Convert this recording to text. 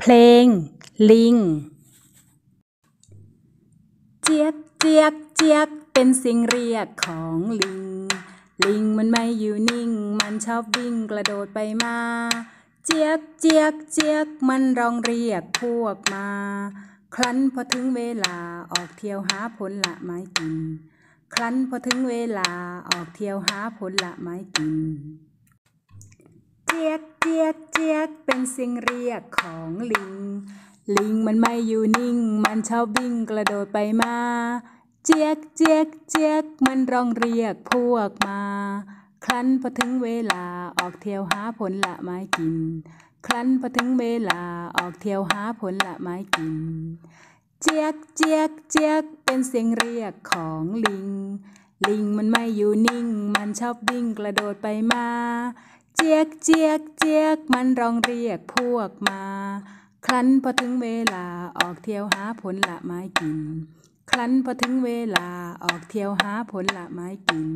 เพลงลิงเจี๊ยกเจี๊ยก เจี๊ยกเป็นสิ่งเรียกของลิง ลิงมันไม่อยู่นิ่งมันชอบวิ่งกระโดดไปมาเจี๊ยกเจี๊ยก เจี๊ยกมันร้องเรียกพวกมา ครั้นพอถึงเวลาออกเที่ยวหาผลละไม้กิน ครั้นพอถึงเวลาออกเที่ยวหาผลละไม้กินจี๊ยดเจี๊ยดเจี๊ยดเป็นเสียงเรียกของลิง ลิงมันไม่อยู่นิ่ง มันชอบวิ่งกระโดดไปมา เจี๊ยกเจี๊ยกเจี๊ยก มันร้องเรียกพวกมา ครั้นพอถึงเวลา ออกเที่ยวหาผลละไม้กิน ครั้นพอถึงเวลา ออกเที่ยวหาผลละไม้กิน เจี๊ยกเจี๊ยกเจี๊ยก เป็นเสียงเรียกของลิง ลิงมันไม่อยู่นิ่ง มันชอบวิ่งกระโดดไปมาจียกเจียกเจียก มันร้องเรียกพวกมา ครั้นพอถึงเวลาออกเที่ยวหาผลละไม้กินครั้นพอถึงเวลาออกเที่ยวหาผลละไม้กิน